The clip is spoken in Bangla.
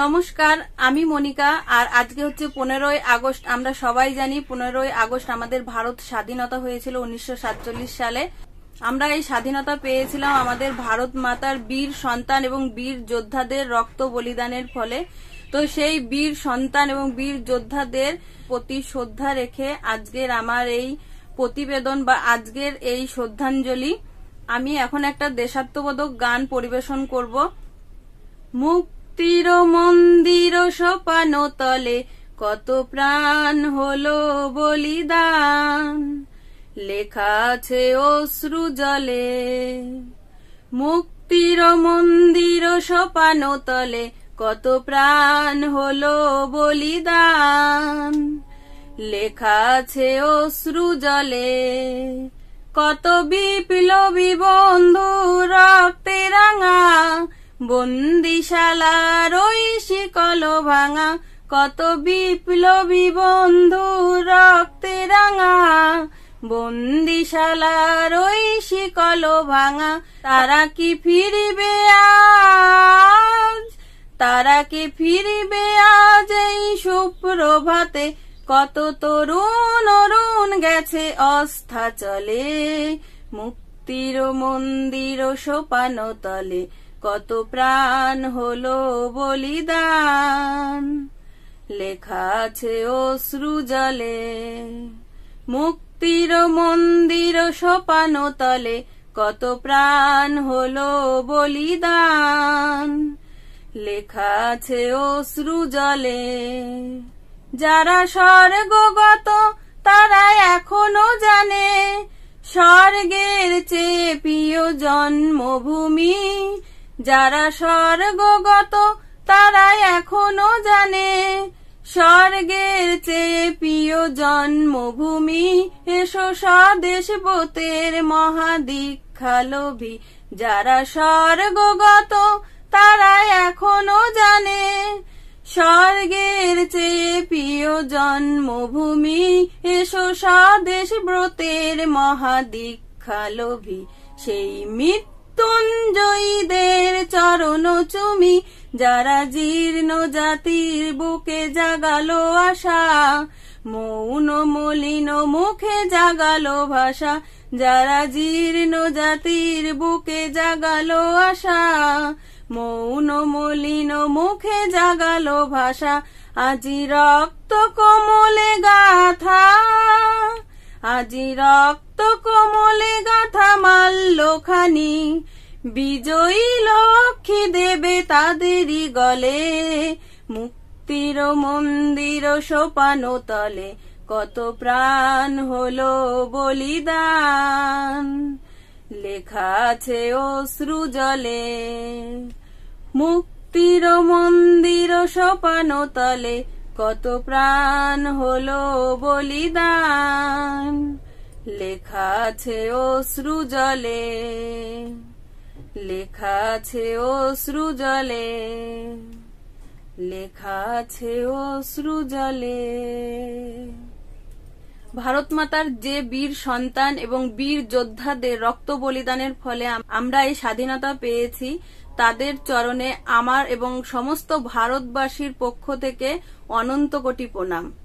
নমস্কার আমি মনিকা আর আজকে হচ্ছে পনেরোই আগস্ট আমরা সবাই জানি পনেরোই আগস্ট আমাদের ভারত স্বাধীনতা হয়েছিল উনিশশো সালে আমরা এই স্বাধীনতা পেয়েছিলাম আমাদের ভারত মাতার বীর সন্তান এবং বীর যোদ্ধাদের রক্ত বলিদানের ফলে তো সেই বীর সন্তান এবং বীর যোদ্ধাদের প্রতি শ্রদ্ধা রেখে আজকের আমার এই প্রতিবেদন বা আজকের এই শ্রদ্ধাঞ্জলি আমি এখন একটা দেশাত্মবোধক গান পরিবেশন করব মুখ ভক্তির মন্দির সোপান তলে কত প্রাণ হলো বলিদান লেখা আছে অশ্রু জলে মুক্তির মন্দির সোপান তলে কত প্রাণ হলো বলিদান লেখা আছে অশ্রু জলে কত বিপ্লবী বন্ধু রক্তে রাঙা বন্দিশালার ওই শিকল ভাঙা কত বিপ্লবী বন্ধু রক্তে রাঙা বন্দিশালার ওই শিকল ভাঙা তারা কি ফিরিবে আজ তারা কি ফিরিবে আজ এই সুপ্রভাতে কত তরুণ অরুণ গেছে অস্থা চলে মুক্তির মন্দির সোপান তলে কত প্রাণ হলো বলিদান লেখা আছে অশ্রু জলে মুক্তির মন্দির সোপানো তলে কত প্রাণ হলো বলিদান লেখা আছে অশ্রু জলে যারা স্বর্গগত তারা এখনো জানে স্বর্গের চেয়ে প্রিয় জন্মভূমি যারা স্বর্গগত তারা এখনো জানে স্বর্গের চেয়ে প্রিয় জন্মভূমি এসো স্বদেশ মহাদীক্ষা মহাদীক্ষালোভী যারা স্বর্গগত তারা এখনো জানে স্বর্গের চেয়ে প্রিয় জন্মভূমি এসো স্বদেশ ব্রতের মহাদীক্ষালোভী সেই মৃত্যু মৃত্যুঞ্জয়ীদের চরণ চুমি যারা জীর্ণ জাতির বুকে জাগালো আশা মৌন মলিন মুখে জাগালো ভাষা যারা জীর্ণ জাতির বুকে জাগালো আশা মৌন মলিন মুখে জাগালো ভাষা আজি রক্ত কোমলে গাথা আজি রক্ত কোমলে গাথা মাল্লো খানি বিজয়ী লক্ষ্মী দেবে তাদেরই গলে মুক্তির মন্দির সোপানো তলে কত প্রাণ হলো বলিদান লেখা আছে ও জলে মুক্তির মন্দির সোপানো তলে কত প্রাণ হলো বলিদান লেখা আছে ও জলে লেখা আছে ও জলে লেখা আছে ও জলে ভারত মাতার যে বীর সন্তান এবং বীর যোদ্ধাদের রক্ত বলিদানের ফলে আমরা এই স্বাধীনতা পেয়েছি তাদের চরণে আমার এবং সমস্ত ভারতবাসীর পক্ষ থেকে অনন্ত কোটি প্রণাম